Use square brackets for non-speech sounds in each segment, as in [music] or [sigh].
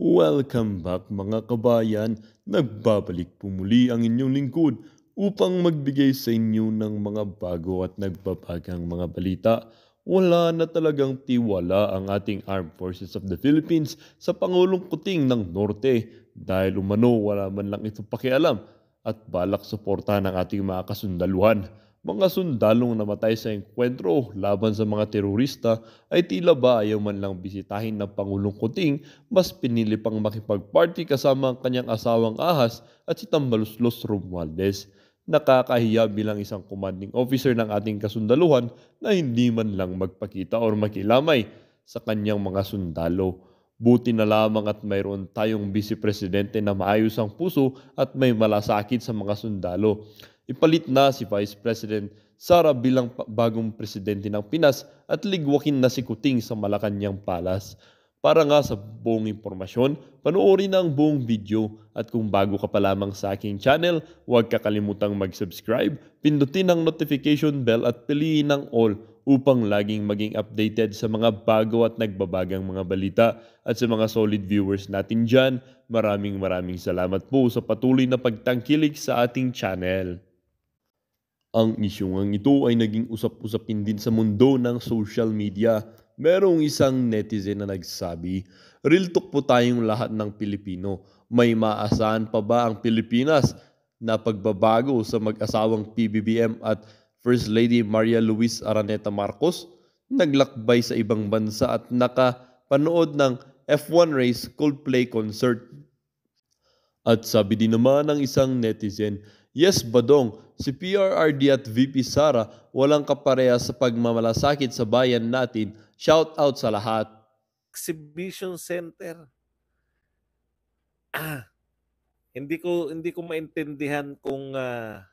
Welcome back mga kabayan, nagbabalik po muli ang inyong lingkod upang magbigay sa inyo ng mga bago at nagbabagang mga balita. Wala na talagang tiwala ang ating Armed Forces of the Philippines sa Pangulong Kuting ng Norte dahil umano wala man lang ito pakialam at balak suporta ng ating mga kasundaluhan mga sundalong namatay sa engkwentro laban sa mga terorista ay tila ba ayaw man lang bisitahin ng Pangulong Kuting mas pinili pang makipagparty kasama ang kanyang asawang ahas at si Tambaluslos Romualdez. Nakakahiya bilang isang commanding officer ng ating kasundaluhan na hindi man lang magpakita o makilamay sa kanyang mga sundalo. Buti na lamang at mayroon tayong vice presidente na maayos ang puso at may malasakit sa mga sundalo ipalit na si Vice President Sara bilang bagong presidente ng Pinas at ligwakin na si Kuting sa Malacanang Palace. Para nga sa buong impormasyon, panoorin na ang buong video at kung bago ka pa lamang sa aking channel, huwag kakalimutang mag-subscribe, pindutin ang notification bell at piliin ang all upang laging maging updated sa mga bago at nagbabagang mga balita at sa mga solid viewers natin dyan. Maraming maraming salamat po sa patuloy na pagtangkilik sa ating channel. Ang isyungang ito ay naging usap-usapin din sa mundo ng social media. Merong isang netizen na nagsabi, Real talk po tayong lahat ng Pilipino. May maasahan pa ba ang Pilipinas na pagbabago sa mag-asawang PBBM at First Lady Maria Luis Araneta Marcos? Naglakbay sa ibang bansa at nakapanood ng F1 race Coldplay concert. At sabi din naman ng isang netizen, Yes, Badong, si PRRD at VP Sara walang kapareha sa pagmamalasakit sa bayan natin. Shout out sa lahat. Exhibition Center. Ah, hindi ko hindi ko maintindihan kung uh,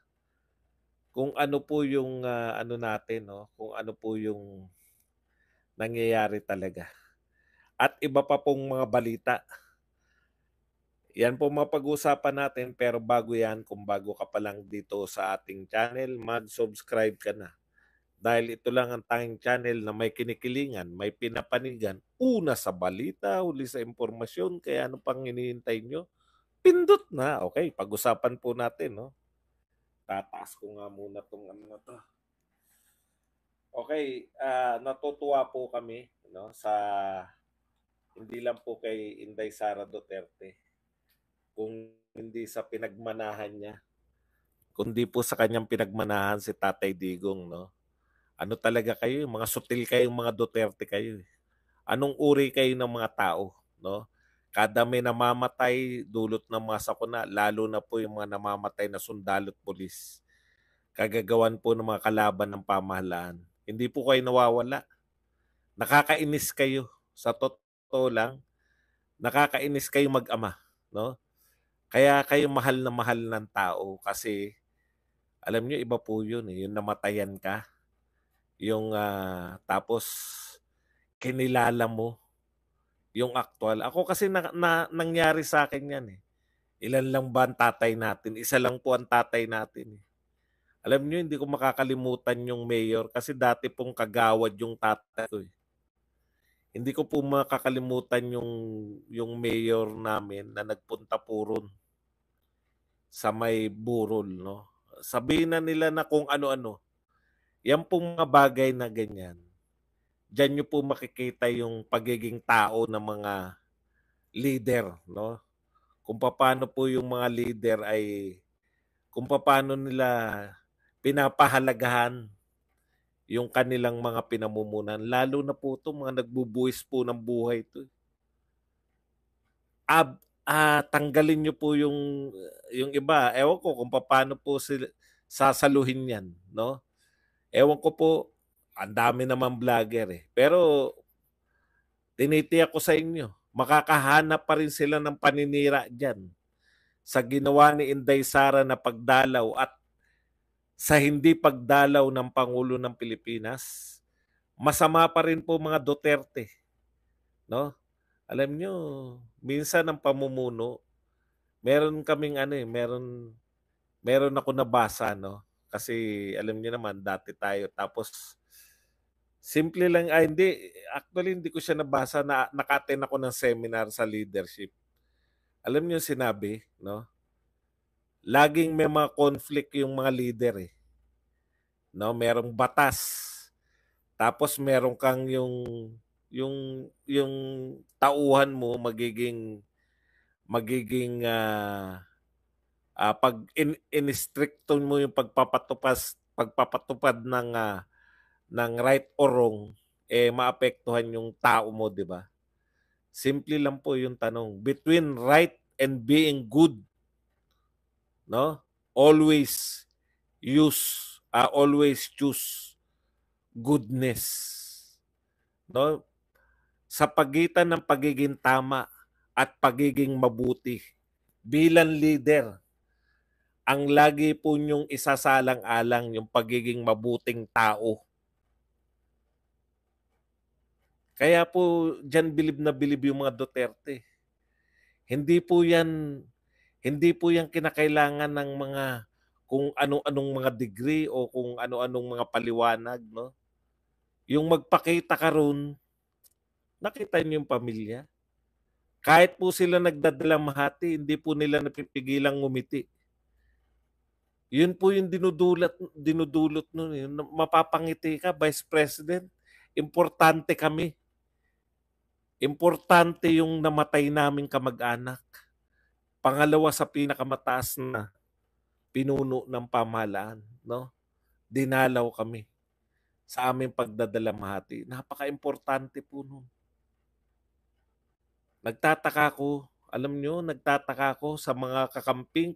kung ano po yung uh, ano natin no, kung ano po yung nangyayari talaga. At iba pa pong mga balita. Yan po mapag-usapan natin pero bago yan, kung bago ka pa lang dito sa ating channel, mag-subscribe ka na. Dahil ito lang ang tanging channel na may kinikilingan, may pinapanigan, una sa balita, huli sa impormasyon, kaya ano pang hinihintay nyo? Pindot na. Okay, pag-usapan po natin. No? Tataas ko nga muna itong ano to. Okay, uh, natutuwa po kami no, sa hindi lang po kay Inday Sara Duterte kung hindi sa pinagmanahan niya, kundi po sa kanyang pinagmanahan si Tatay Digong, no? Ano talaga kayo, eh? mga sutil kayong mga Duterte kayo. Eh. Anong uri kayo ng mga tao, no? Kada may namamatay dulot ng mga sakuna, lalo na po yung mga namamatay na sundalo at pulis. Kagagawan po ng mga kalaban ng pamahalaan. Hindi po kayo nawawala. Nakakainis kayo. Sa totoo lang, nakakainis kayo mag-ama, no? Kaya kayo mahal na mahal ng tao kasi alam nyo, iba po yun. Eh. Yung namatayan ka, yung uh, tapos kinilala mo yung actual. Ako kasi na, na, nangyari sa akin yan eh. Ilan lang ba ang tatay natin? Isa lang po ang tatay natin eh. Alam nyo, hindi ko makakalimutan yung mayor kasi dati pong kagawad yung tatay ko eh. Hindi ko po makakalimutan yung yung mayor namin na nagpunta po ron sa may burol, no? Sabihin na nila na kung ano-ano. Yan pong mga bagay na ganyan. Diyan niyo po makikita yung pagiging tao ng mga leader, no? Kung paano po yung mga leader ay kung paano nila pinapahalagahan yung kanilang mga pinamumunan. Lalo na po ito, mga nagbubuwis po ng buhay ito. Eh. Ab, ah, tanggalin nyo po yung, yung iba. Ewan ko kung paano po sila, sasaluhin yan. No? Ewan ko po, ang dami naman vlogger eh. Pero tinitiyak ko sa inyo, makakahanap pa rin sila ng paninira dyan sa ginawa ni Inday Sara na pagdalaw at sa hindi pagdalaw ng Pangulo ng Pilipinas, masama pa rin po mga Duterte. No? Alam nyo, minsan ang pamumuno, meron kaming ano eh, meron, meron ako nabasa, no? Kasi alam niyo naman, dati tayo. Tapos, simple lang, ay ah, hindi, actually hindi ko siya nabasa, na, nakaten ako ng seminar sa leadership. Alam niyo sinabi, no? laging may mga conflict yung mga leader eh. No, merong batas. Tapos merong kang yung yung yung tauhan mo magiging magiging uh, uh, pag in, instricto mo yung pagpapatupas pagpapatupad ng uh, ng right or wrong eh maapektuhan yung tao mo, di ba? Simple lang po yung tanong. Between right and being good, no? Always use, uh, always choose goodness. No? Sa pagitan ng pagiging tama at pagiging mabuti bilang leader, ang lagi po niyong isasalang-alang yung pagiging mabuting tao. Kaya po, dyan bilib na bilib yung mga Duterte. Hindi po yan hindi po yan kinakailangan ng mga kung ano-anong mga degree o kung ano-anong mga paliwanag, no? Yung magpakita ka roon, nakita niyo yung pamilya. Kahit po sila nagdadalamhati, hindi po nila napipigilang ngumiti. Yun po yung dinudulat, dinudulot nun. Yun, eh. mapapangiti ka, Vice President. Importante kami. Importante yung namatay naming kamag-anak pangalawa sa pinakamataas na pinuno ng pamahalaan, no? Dinalaw kami sa aming pagdadalamhati. Napaka-importante po noon. Nagtataka ako, alam nyo, nagtataka ako sa mga kakamping,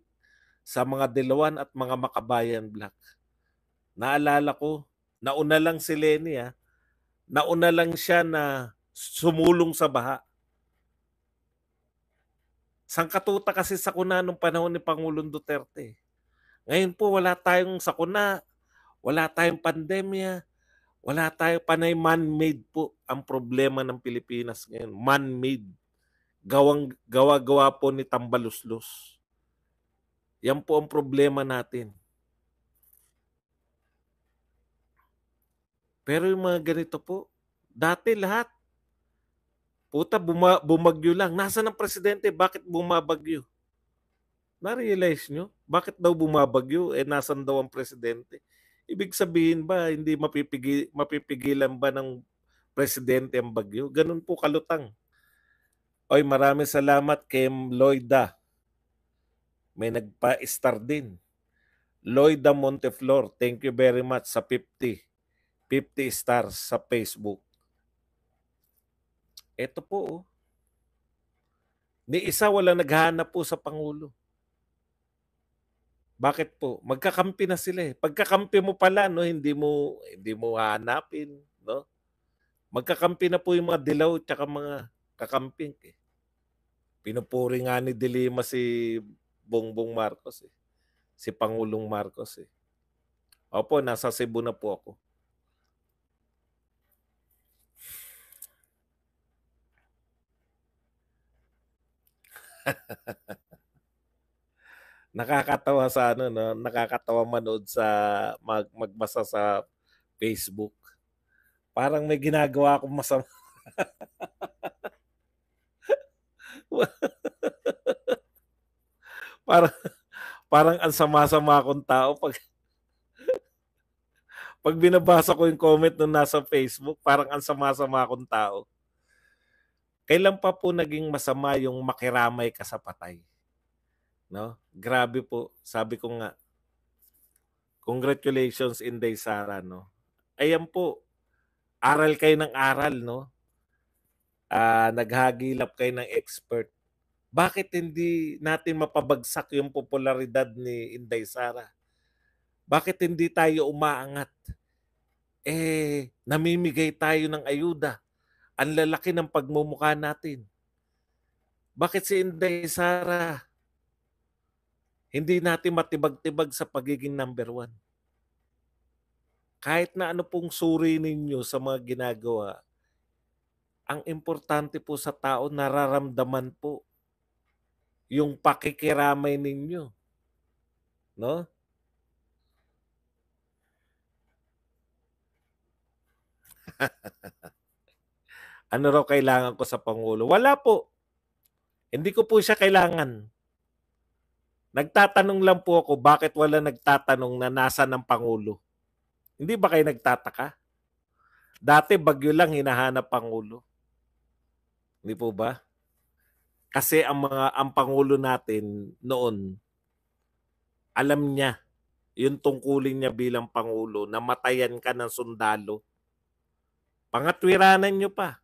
sa mga dilawan at mga makabayan black. Naalala ko, nauna lang si Lenny ha, ah. nauna lang siya na sumulong sa baha Sangkatuta kasi sakuna nung panahon ni Pangulong Duterte. Ngayon po, wala tayong sakuna, wala tayong pandemya, wala tayong panay man-made po ang problema ng Pilipinas ngayon. Man-made. Gawang, gawa-gawa po ni Tambaluslos. Yan po ang problema natin. Pero yung mga ganito po, dati lahat Puta, buma, bumagyo lang. Nasaan ang presidente? Bakit bumabagyo? Na-realize nyo? Bakit daw bumabagyo? Eh, nasan daw ang presidente? Ibig sabihin ba, hindi mapipigil, mapipigilan ba ng presidente ang bagyo? Ganun po kalutang. Oy, maraming salamat kay Lloyda. May nagpa-star din. Lloyda Monteflor, thank you very much sa 50. 50 stars sa Facebook. Eto po, oh. Ni isa wala naghahanap po sa Pangulo. Bakit po? Magkakampi na sila eh. Pagkakampi mo pala, no, hindi mo hindi mo hanapin, no? Magkakampi na po yung mga dilaw at mga kakamping. Eh. Pinupuri nga ni Dilima si Bongbong Marcos eh. Si Pangulong Marcos eh. Opo, nasa Cebu na po ako. [laughs] nakakatawa sa ano no, nakakatawa manood sa mag, magbasa sa Facebook. Parang may ginagawa akong masama. [laughs] parang parang ang sama-sama akong tao pag pag binabasa ko yung comment nung nasa Facebook, parang ang sama-sama akong tao. Kailan pa po naging masama yung makiramay ka sa patay? No? Grabe po. Sabi ko nga, congratulations Inday Sara, no? Ayan po, aral kayo ng aral, no? Uh, naghagilap kayo ng expert. Bakit hindi natin mapabagsak yung popularidad ni Inday Sara? Bakit hindi tayo umaangat? Eh, namimigay tayo ng ayuda. Ang lalaki ng pagmumukha natin. Bakit si Inday Sara hindi natin matibag-tibag sa pagiging number one? Kahit na ano pong suri ninyo sa mga ginagawa, ang importante po sa tao, nararamdaman po yung pakikiramay ninyo. No? [laughs] Ano raw kailangan ko sa Pangulo? Wala po. Hindi ko po siya kailangan. Nagtatanong lang po ako bakit wala nagtatanong na nasa ng Pangulo. Hindi ba kayo nagtataka? Dati bagyo lang hinahanap Pangulo. Hindi po ba? Kasi ang mga ang Pangulo natin noon, alam niya yung tungkulin niya bilang Pangulo, na matayan ka ng sundalo. Pangatwiranan niyo pa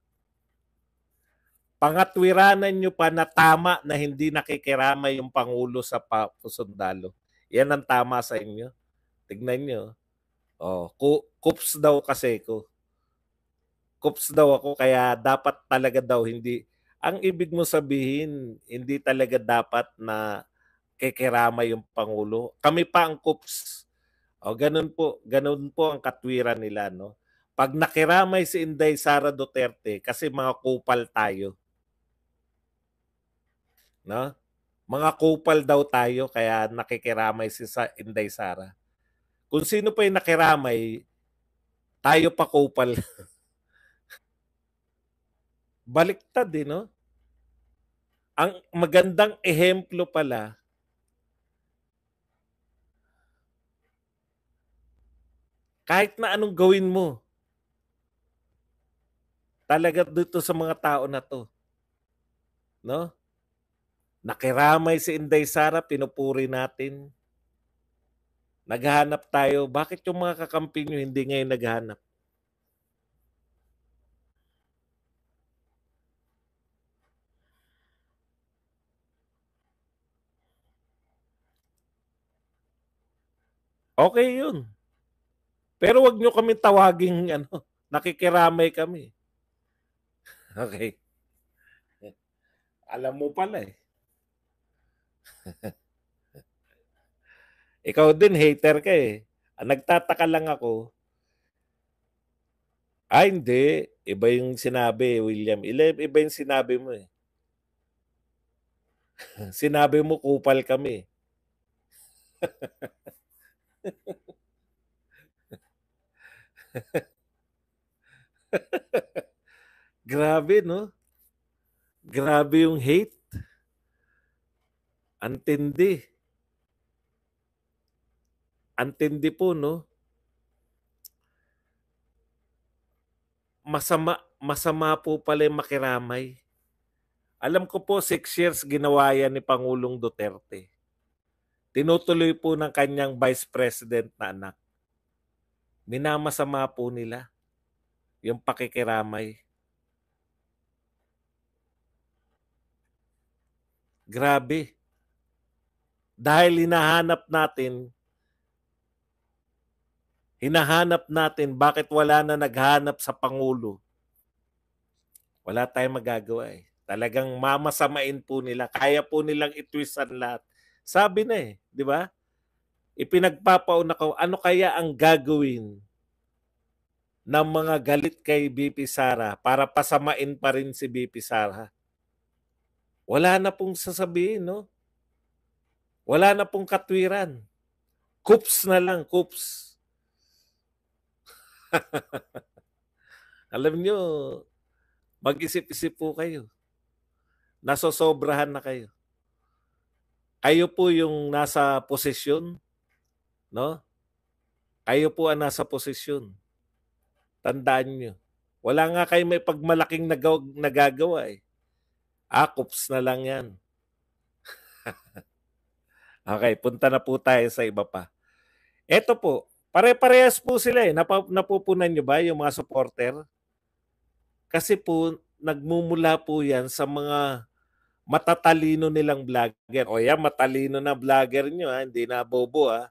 pangatwiranan nyo pa na tama na hindi nakikiramay yung Pangulo sa pa- sundalo. Yan ang tama sa inyo. Tignan nyo. Oh, ku- kups daw kasi ko. Kups daw ako kaya dapat talaga daw hindi ang ibig mo sabihin hindi talaga dapat na kikirama yung pangulo. Kami pa ang kups. Oh, ganun po, ganun po ang katwiran nila no. Pag nakiramay si Inday Sara Duterte kasi mga kupal tayo. No? Mga kupal daw tayo kaya nakikiramay si sa Inday Sara. Kung sino pa yung nakiramay, tayo pa kupal. [laughs] Baliktad eh, no? Ang magandang ehemplo pala kahit na anong gawin mo, talaga dito sa mga tao na to. No? Nakiramay si Inday Sara, pinupuri natin. Naghanap tayo. Bakit yung mga kakampi nyo hindi ngayon naghanap? Okay yun. Pero wag nyo kami tawaging [laughs] ano, nakikiramay kami. Okay. Alam mo pala eh. Ikaw din, hater ka eh. Ah, nagtataka lang ako. Ah, hindi. Iba yung sinabi, William. Iba yung sinabi mo eh. [laughs] sinabi mo, kupal kami. [laughs] Grabe, no? Grabe yung hate. Antindi. Antindi po, no? Masama, masama po pala yung makiramay. Alam ko po, six years ginawa yan ni Pangulong Duterte. Tinutuloy po ng kanyang vice president na anak. Minamasama po nila yung pakikiramay. Grabe dahil hinahanap natin hinahanap natin bakit wala na naghanap sa pangulo. Wala tayong magagawa eh. Talagang mamasamain po nila. Kaya po nilang itwist ang lahat. Sabi na eh, di ba? Ipinagpapauna ko, ano kaya ang gagawin ng mga galit kay BP Sara para pasamain pa rin si BP Sara? Wala na pong sasabihin, no? Wala na pong katwiran. Coops na lang, coops. [laughs] Alam nyo, mag-isip-isip po kayo. Nasosobrahan na kayo. Kayo po yung nasa posisyon, no? Kayo po ang nasa posisyon. Tandaan nyo. Wala nga kayo may pagmalaking nagagawa eh. Akops ah, na lang yan. [laughs] Okay, punta na po tayo sa iba pa. Ito po, pare-parehas po sila eh. Nap- napupunan nyo ba yung mga supporter? Kasi po, nagmumula po yan sa mga matatalino nilang vlogger. O yan, matalino na vlogger nyo ha, ah. hindi na bobo ha. Ah.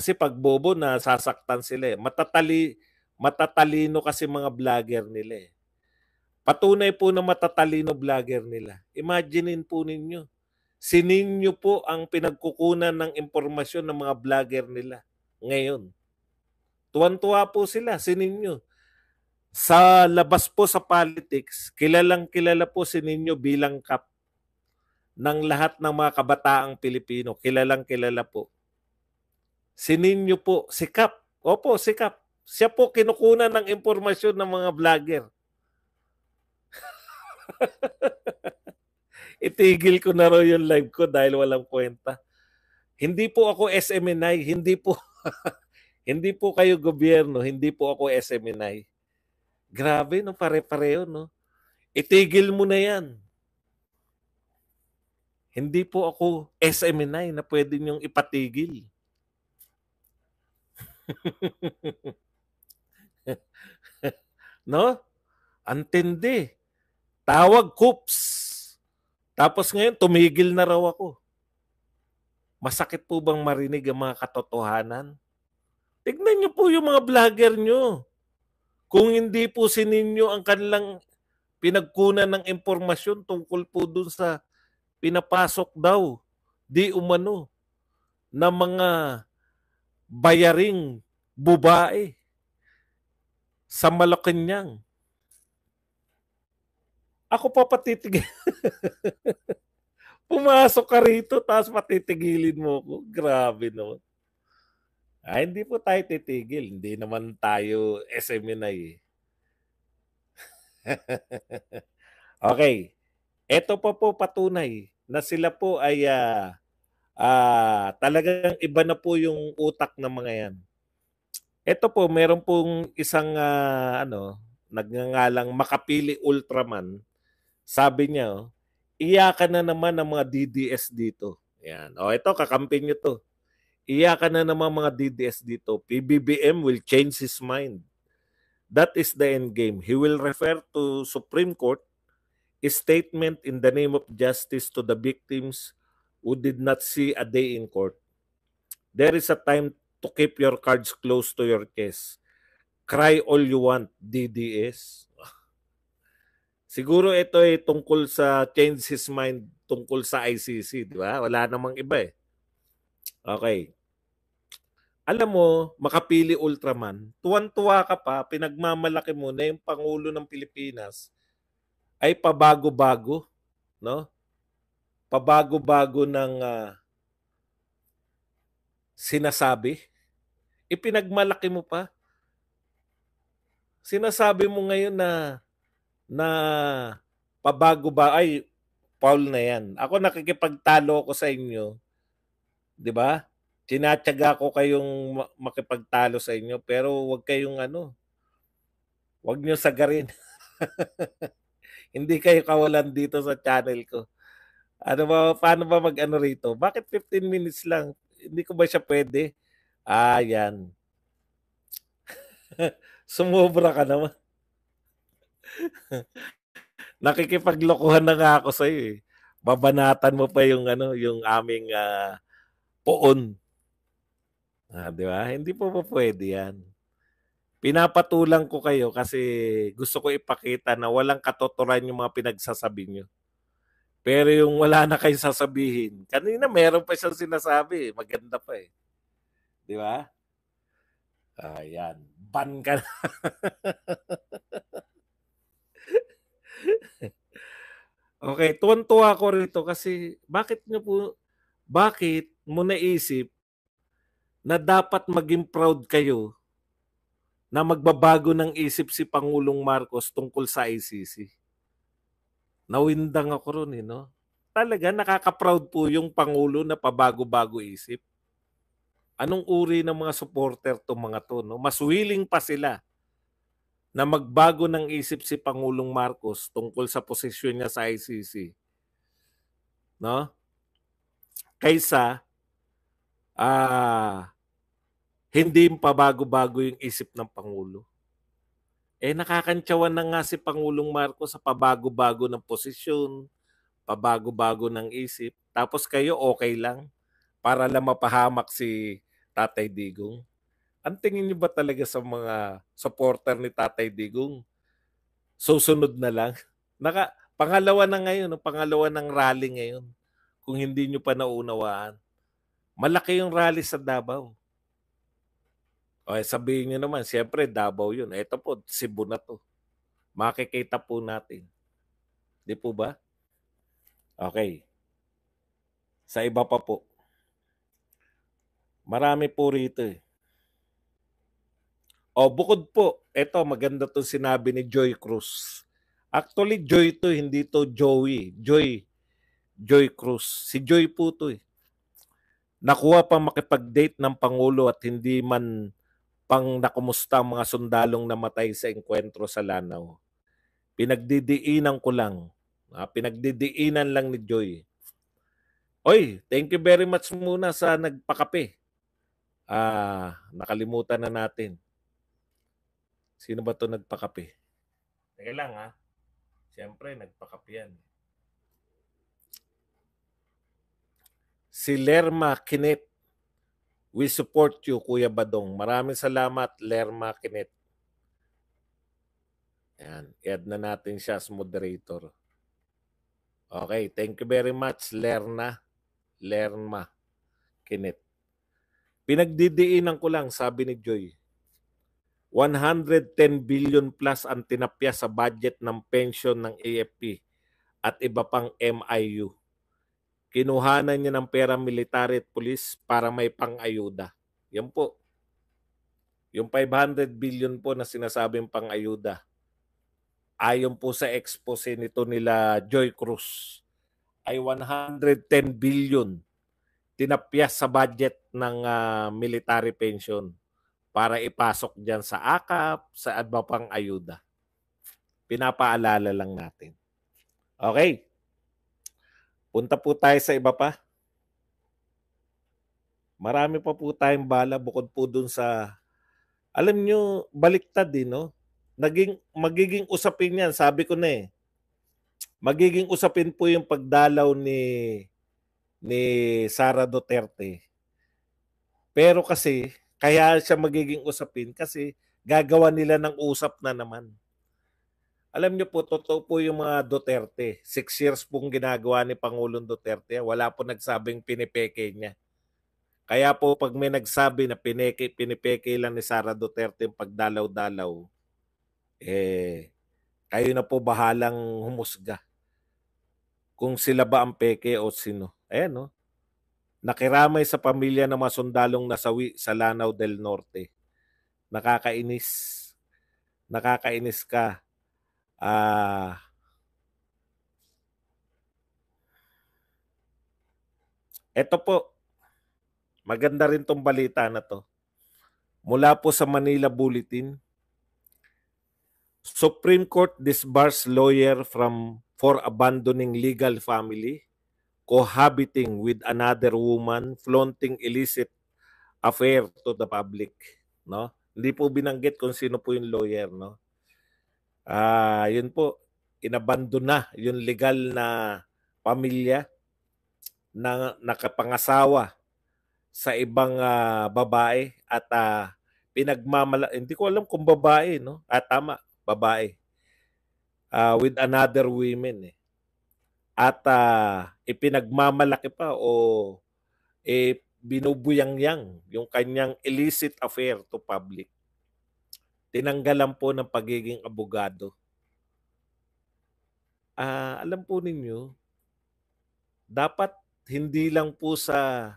Kasi pag bobo, nasasaktan sila eh. Matatali, matatalino kasi mga vlogger nila eh. Patunay po na matatalino vlogger nila. Imaginein po ninyo sininyo po ang pinagkukunan ng impormasyon ng mga vlogger nila ngayon. Tuwan-tuwa po sila, sininyo. Sa labas po sa politics, kilalang kilala po sininyo bilang kap ng lahat ng mga kabataang Pilipino. Kilalang kilala po. Sininyo po, si Kap. Opo, si Kap. Siya po kinukunan ng impormasyon ng mga vlogger. [laughs] itigil ko na raw yung live ko dahil walang kwenta. Hindi po ako SMNI, hindi po [laughs] hindi po kayo gobyerno, hindi po ako SMNI. Grabe no, pare-pareho no. Itigil mo na 'yan. Hindi po ako SMNI na pwede niyong ipatigil. [laughs] no? Antindi. Tawag Coops. Tapos ngayon, tumigil na raw ako. Masakit po bang marinig ang mga katotohanan? Tignan niyo po yung mga vlogger niyo. Kung hindi po sininyo ang kanilang pinagkunan ng impormasyon tungkol po dun sa pinapasok daw, di umano, na mga bayaring bubae sa Malacanang ako pa patitigil. [laughs] Pumasok ka rito, tapos patitigilin mo ko. Grabe no. Ah, hindi po tayo titigil. Hindi naman tayo SMNI. Eh. [laughs] okay. Ito pa po patunay na sila po ay uh, uh, talagang iba na po yung utak ng mga yan. Ito po, meron pong isang uh, ano, nagngangalang Makapili Ultraman sabi niya, oh, iyakan na naman ng mga DDS dito. Yan. O oh, ito, kakampi niyo to. Iyakan na naman mga DDS dito. PBBM will change his mind. That is the end game. He will refer to Supreme Court a statement in the name of justice to the victims who did not see a day in court. There is a time to keep your cards close to your chest. Cry all you want, DDS. Siguro ito ay tungkol sa change his mind tungkol sa ICC, di ba? Wala namang iba eh. Okay. Alam mo, makapili Ultraman, tuwan-tuwa ka pa, pinagmamalaki mo na yung Pangulo ng Pilipinas ay pabago-bago, no? Pabago-bago ng uh, sinasabi. Ipinagmalaki mo pa. Sinasabi mo ngayon na na pabago ba ay Paul na yan. Ako nakikipagtalo ko sa inyo. 'Di ba? Tinatiyaga ko kayong makipagtalo sa inyo pero wag kayong ano. Wag niyo sagarin. [laughs] Hindi kayo kawalan dito sa channel ko. Ano ba paano ba mag-ano rito? Bakit 15 minutes lang? Hindi ko ba siya pwede? Ah, yan. [laughs] Sumobra ka naman. [laughs] Nakikipaglokohan na nga ako sa iyo eh. Babanatan mo pa yung ano, yung aming uh, poon. Ah, di ba? Hindi po po pwede yan. Pinapatulang ko kayo kasi gusto ko ipakita na walang katotoran yung mga pinagsasabi nyo. Pero yung wala na kayo sasabihin, kanina meron pa siyang sinasabi. Eh. Maganda pa eh. Di ba? Ayan. Ah, Ban ka na. [laughs] [laughs] okay, tuwan-tuwa ako rito kasi bakit nyo po, bakit mo naisip na dapat maging proud kayo na magbabago ng isip si Pangulong Marcos tungkol sa ICC. Nawindang ako ron eh, no? Talaga, nakaka-proud po yung Pangulo na pabago-bago isip. Anong uri ng mga supporter to mga to, no? Mas willing pa sila na magbago ng isip si Pangulong Marcos tungkol sa posisyon niya sa ICC. No? Kaysa ah, hindi pabago-bago yung isip ng Pangulo. Eh nakakantsawan na nga si Pangulong Marcos sa pabago-bago ng posisyon, pabago-bago ng isip. Tapos kayo okay lang para lang mapahamak si Tatay Digong ang tingin niyo ba talaga sa mga supporter ni Tatay Digong? Susunod na lang. [laughs] Naka, pangalawa na ngayon, pangalawa ng rally ngayon. Kung hindi niyo pa naunawaan. Malaki yung rally sa Davao. O eh, sabihin niyo naman, siyempre Davao yun. Ito po, Cebu na to. Makikita po natin. Di po ba? Okay. Sa iba pa po. Marami po rito eh. O oh, bukod po, eto maganda 'tong sinabi ni Joy Cruz. Actually, Joy to, hindi to Joey. Joy, Joy Cruz. Si Joy po to eh. Nakuha pa makipag-date ng Pangulo at hindi man pang nakumusta ang mga sundalong namatay sa engkwentro sa Lanao. Pinagdidiinan ko lang. Ah, pinagdidiinan lang ni Joy. Oy, thank you very much muna sa nagpakape. Ah, nakalimutan na natin. Sino ba to nagpakape? Teka lang ha. Siyempre, nagpakape yan. Si Lerma Kinet. We support you, Kuya Badong. Maraming salamat, Lerma Kinet. Ayan. add na natin siya as moderator. Okay. Thank you very much, Lerna. Lerma. Kinet. Pinagdidiinan ko lang, sabi ni Joy. 110 billion plus ang tinapya sa budget ng pension ng AFP at iba pang MIU. Kinuhanan niya ng pera military at police para may pang-ayuda. Yan po. Yung 500 billion po na sinasabing pang-ayuda. Ayon po sa expose nito nila Joy Cruz ay 110 billion tinapyas sa budget ng uh, military pension para ipasok dyan sa akap, sa adba pang ayuda. Pinapaalala lang natin. Okay. Punta po tayo sa iba pa. Marami pa po tayong bala bukod po dun sa alam nyo, baliktad din, eh, no? Naging, magiging usapin yan, sabi ko na eh. Magiging usapin po yung pagdalaw ni ni Sara Duterte. Pero kasi kaya siya magiging usapin kasi gagawa nila ng usap na naman. Alam niyo po, totoo po yung mga Duterte. Six years pong ginagawa ni Pangulong Duterte. Wala po nagsabing pinipeke niya. Kaya po pag may nagsabi na pineke, pinipeke lang ni Sara Duterte yung pagdalaw-dalaw, eh, kayo na po bahalang humusga. Kung sila ba ang peke o sino. Ayan no. Nakiramay sa pamilya ng mga sundalong nasawi sa Lanao del Norte. Nakakainis. Nakakainis ka. Ah... Uh, Ito po, maganda rin tong balita na to. Mula po sa Manila Bulletin, Supreme Court disbars lawyer from for abandoning legal family cohabiting with another woman, flaunting illicit affair to the public, no? Hindi po binanggit kung sino po yung lawyer, no? Ah, uh, yun po, inabandon na yung legal na pamilya na nakapangasawa sa ibang uh, babae at uh, pinagmamala hindi ko alam kung babae no at ah, tama babae uh, with another women eh at uh, ipinagmamalaki pa o eh, binubuyang-yang yung kanyang illicit affair to public. Tinanggalan po ng pagiging abogado. Uh, alam po ninyo, dapat hindi lang po sa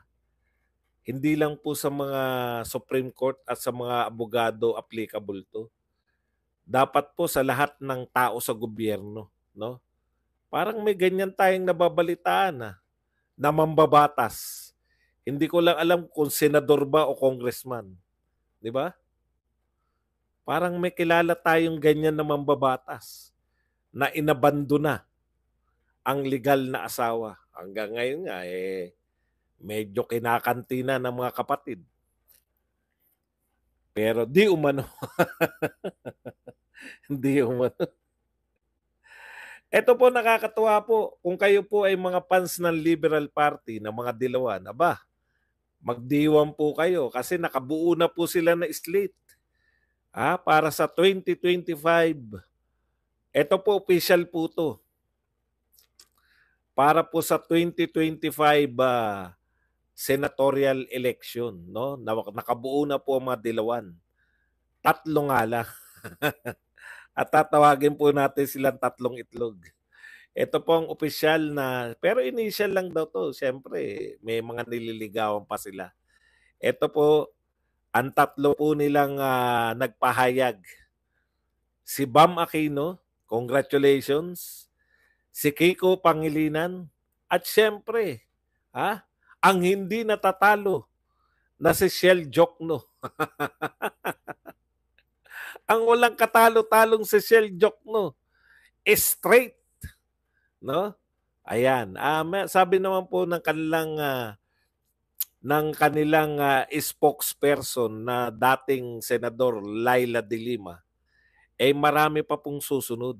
hindi lang po sa mga Supreme Court at sa mga abogado applicable to. Dapat po sa lahat ng tao sa gobyerno, no? Parang may ganyan tayong nababalitaan ah, na mambabatas. Hindi ko lang alam kung senador ba o congressman. Di ba? Parang may kilala tayong ganyan na mambabatas na inabando na ang legal na asawa. Hanggang ngayon nga, eh, medyo kinakantina ng mga kapatid. Pero di umano. [laughs] di umano. Ito po nakakatuwa po kung kayo po ay mga fans ng Liberal Party ng mga dilawan. Aba, magdiwan po kayo kasi nakabuo na po sila na slate. ha, para sa 2025. Ito po official po to. Para po sa 2025 uh, ah, senatorial election, no? Nakabuo na po ang mga dilawan. Tatlo nga lang. [laughs] at tatawagin po natin silang tatlong itlog. Ito po ang opisyal na, pero initial lang daw to. Siyempre, may mga nililigawan pa sila. Ito po, ang tatlo po nilang uh, nagpahayag. Si Bam Aquino, congratulations. Si Kiko Pangilinan. At siyempre, ha, ah, ang hindi natatalo na si Shell Jokno. [laughs] ang walang katalo-talong si Shell Joke, no? straight. No? Ayan. Uh, sabi naman po ng kanilang uh, ng kanilang uh, spokesperson na dating senador Laila De Lima eh marami pa pong susunod.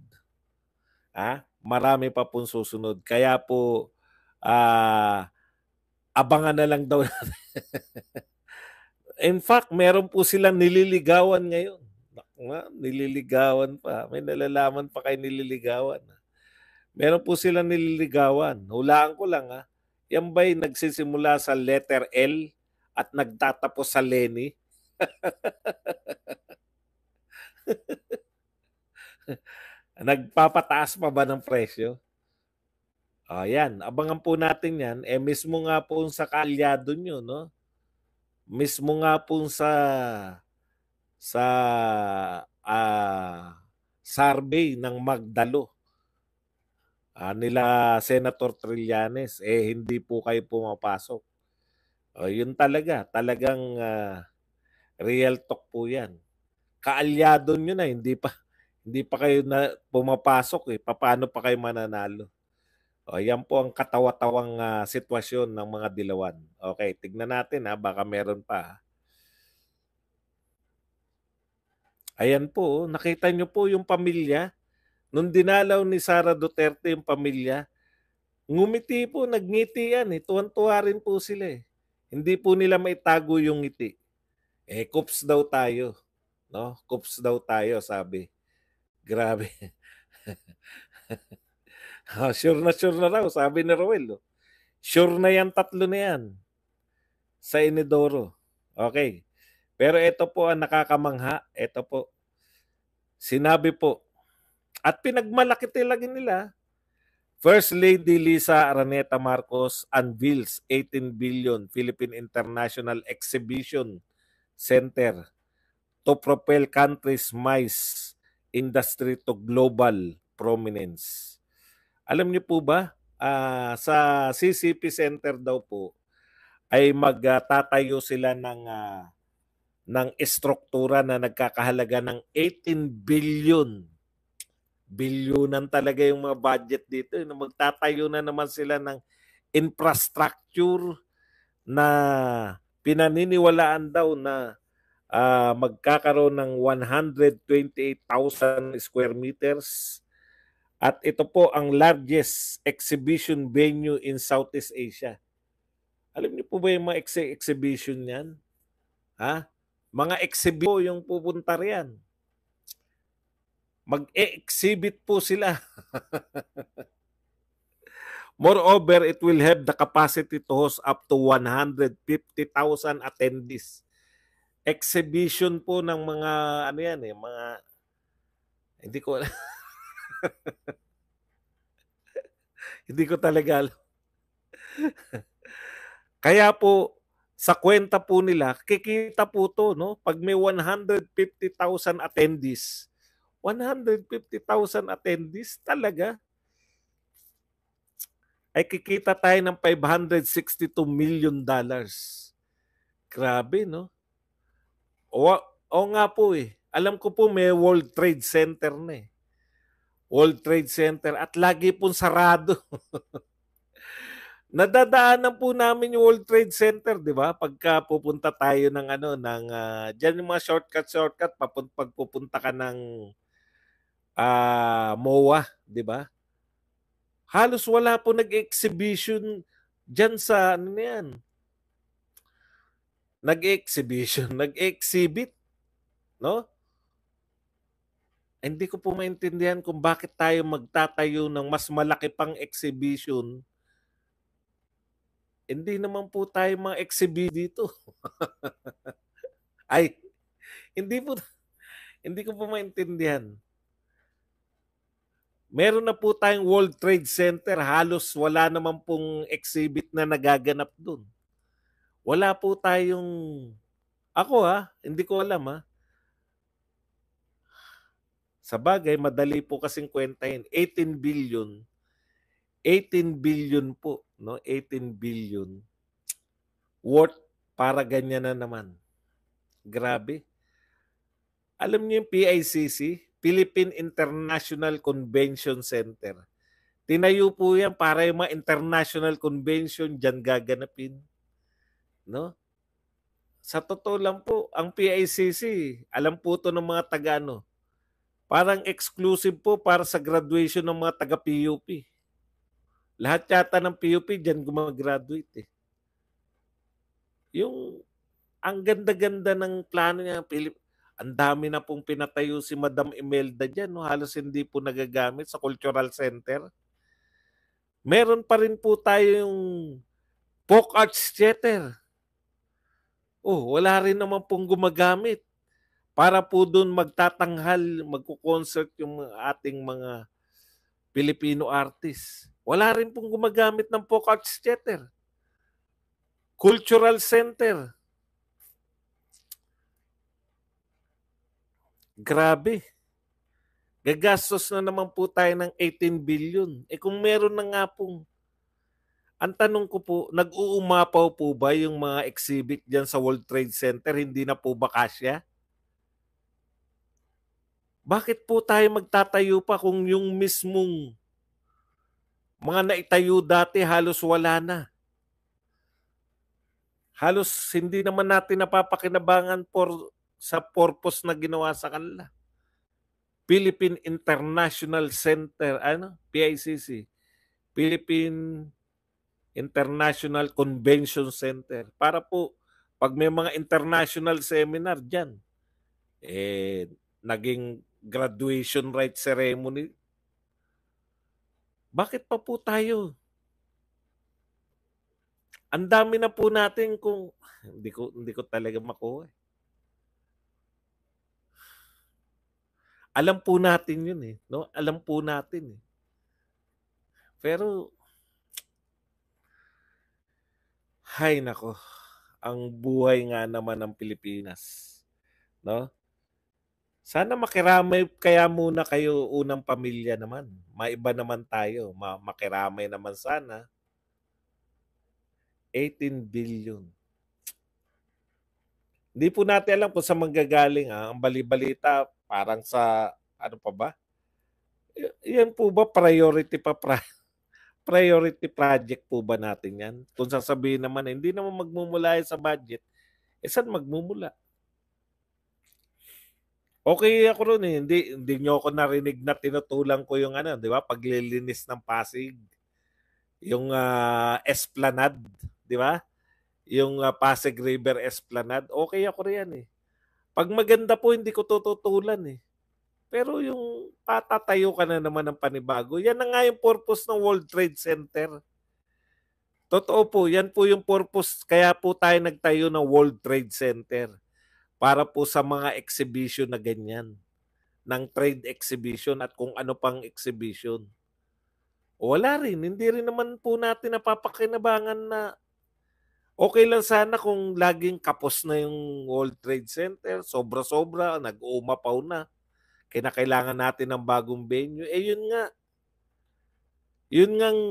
Ha? Marami pa pong susunod. Kaya po uh, abangan na lang daw [laughs] In fact, meron po silang nililigawan ngayon. Nga, nililigawan pa. May nalalaman pa kay nililigawan. Ah. Meron po silang nililigawan. Hulaan ko lang ha. Ah. Yan ba'y nagsisimula sa letter L at nagtatapos sa Lenny? [laughs] Nagpapataas pa ba ng presyo? Ayan, abangan po natin yan. Eh mismo nga po sa kalyado nyo, no? Mismo nga po sa sa uh, survey ng Magdalo uh, nila Senator Trillanes eh hindi po kayo pumapasok. Uh, yun talaga, talagang uh, real talk po 'yan. Kaalyado niyo na hindi pa hindi pa kayo na pumapasok eh. Paano pa kayo mananalo? O, oh, yan po ang katawa-tawang uh, sitwasyon ng mga dilawan. Okay, tignan natin ha, baka meron pa. Ha? Ayan po, oh, nakita niyo po yung pamilya. Nung dinalaw ni Sara Duterte yung pamilya, ngumiti po, nagngiti yan. Eh. Tuwan-tuwa rin po sila eh. Hindi po nila maitago yung ngiti. Eh, cops daw tayo. No? Cops daw tayo, sabi. Grabe. oh, [laughs] sure na sure na raw, sabi ni Roel. Oh. Sure na yan, tatlo na yan. Sa Inidoro. Okay. Pero ito po ang nakakamangha. Ito po. Sinabi po. At pinagmalaki talaga nila. First Lady Lisa Araneta Marcos unveils 18 billion Philippine International Exhibition Center to propel country's mice industry to global prominence. Alam niyo po ba, uh, sa CCP Center daw po, ay magtatayo sila ng uh, ng estruktura na nagkakahalaga ng 18 billion. Bilyonan talaga yung mga budget dito. Eh, na Magtatayo na naman sila ng infrastructure na pinaniniwalaan daw na uh, magkakaroon ng 128,000 square meters. At ito po ang largest exhibition venue in Southeast Asia. Alam niyo po ba yung mga ex- exhibition niyan? Ha? Mga exhibit po yung pupunta riyan. Mag-exhibit po sila. [laughs] Moreover, it will have the capacity to host up to 150,000 attendees. Exhibition po ng mga ano yan eh, mga hindi ko [laughs] hindi ko talaga alam. [laughs] Kaya po sa kwenta po nila, kikita po to, no? Pag may 150,000 attendees, 150,000 attendees talaga ay kikita tayo ng 562 million dollars. Grabe, no? O, o nga po eh. Alam ko po may World Trade Center na eh. World Trade Center at lagi pong sarado. [laughs] nadadaanan po namin yung World Trade Center, 'di ba? Pagka pupunta tayo ng ano ng uh, ah, diyan yung mga shortcut shortcut papun- pagpupunta ka ng uh, MOA, 'di ba? Halos wala po nag-exhibition diyan sa ano yan. Nag-exhibition, [laughs] nag-exhibit, no? Hindi ko po maintindihan kung bakit tayo magtatayo ng mas malaki pang exhibition hindi naman po tayo mga exhibit dito. [laughs] Ay, hindi po, hindi ko po maintindihan. Meron na po tayong World Trade Center, halos wala naman pong exhibit na nagaganap doon. Wala po tayong, ako ha, hindi ko alam ha. Sa bagay, madali po kasing kwentahin, 18 billion 18 billion po, no? 18 billion worth para ganyan na naman. Grabe. Alam niyo yung PICC, Philippine International Convention Center. Tinayo po yan para yung mga international convention dyan gaganapin. No? Sa totoo lang po, ang PICC, alam po to ng mga taga ano, parang exclusive po para sa graduation ng mga taga PUP. Lahat yata ng PUP dyan gumagraduate eh. Yung ang ganda-ganda ng plano niya, Philip, ang dami na pong pinatayo si Madam Imelda dyan. No? Halos hindi po nagagamit sa cultural center. Meron pa rin po tayo yung folk arts theater. Oh, wala rin naman pong gumagamit para po doon magtatanghal, magko-concert yung ating mga Pilipino artists. Wala rin pong gumagamit ng Pocats Theater. Cultural Center. Grabe. Gagastos na naman po tayo ng 18 billion. Eh kung meron na nga pong ang tanong ko po, nag-uumapaw po ba yung mga exhibit diyan sa World Trade Center? Hindi na po ba kasya? Bakit po tayo magtatayo pa kung yung mismong mga naitayo dati halos wala na. Halos hindi naman natin napapakinabangan for, sa purpose na ginawa sa kanila. Philippine International Center, ano? PICC. Philippine International Convention Center. Para po, pag may mga international seminar dyan, eh, naging graduation right ceremony bakit pa po tayo? Ang dami na po natin kung hindi ko hindi ko talaga makuha. Eh. Alam po natin 'yun eh, no? Alam po natin eh. Pero hay nako, ang buhay nga naman ng Pilipinas, no? Sana makiramay kaya muna kayo unang pamilya naman. Maiba naman tayo. Ma- makiramay naman sana. 18 billion. Hindi po natin alam kung sa manggagaling. Ha? Ah. Ang balibalita parang sa ano pa ba? Y- yan po ba priority pa pra- [laughs] priority project po ba natin yan? Kung sasabihin naman, eh, hindi naman magmumula sa budget, eh saan magmumula? Okay ako ron eh. Hindi, hindi nyo ako narinig na tinutulang ko yung ano, di ba? Paglilinis ng Pasig. Yung uh, Esplanade, di ba? Yung uh, Pasig River Esplanade. Okay ako riyan eh. Pag maganda po, hindi ko tututulan eh. Pero yung patatayo ka na naman ng panibago, yan na nga yung purpose ng World Trade Center. Totoo po, yan po yung purpose. Kaya po tayo nagtayo ng World Trade Center para po sa mga exhibition na ganyan ng trade exhibition at kung ano pang exhibition. Wala rin. Hindi rin naman po natin napapakinabangan na okay lang sana kung laging kapos na yung World Trade Center. Sobra-sobra. Nag-uumapaw na. Kinakailangan natin ng bagong venue. Eh yun nga. Yun ngang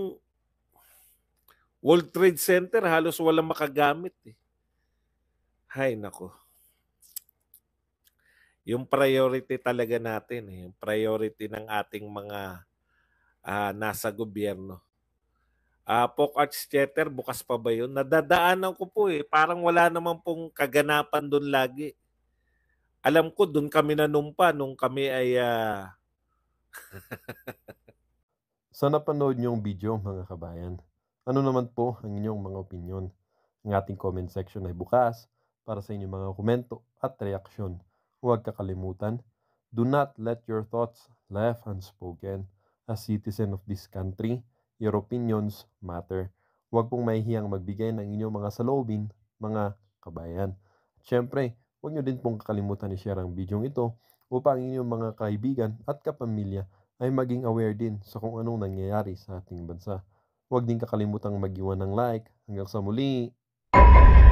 World Trade Center halos walang makagamit. Eh. Hay nako yung priority talaga natin, eh, yung priority ng ating mga uh, nasa gobyerno. Uh, ah, Pok Arts Theater, bukas pa ba yun? Nadadaanan ko po eh. Parang wala naman pong kaganapan doon lagi. Alam ko, doon kami nanumpa nung kami ay... Uh... [laughs] Sa napanood niyong video, mga kabayan, ano naman po ang inyong mga opinion? Ang ating comment section ay bukas para sa inyong mga komento at reaksyon. Huwag kakalimutan, do not let your thoughts left unspoken. As citizen of this country, your opinions matter. Huwag pong mahihiyang magbigay ng inyong mga saloobin, mga kabayan. At syempre, huwag nyo din pong kakalimutan i-share ang video ito upang inyong mga kaibigan at kapamilya ay maging aware din sa kung anong nangyayari sa ating bansa. Huwag din kakalimutang mag-iwan ng like. Hanggang sa muli!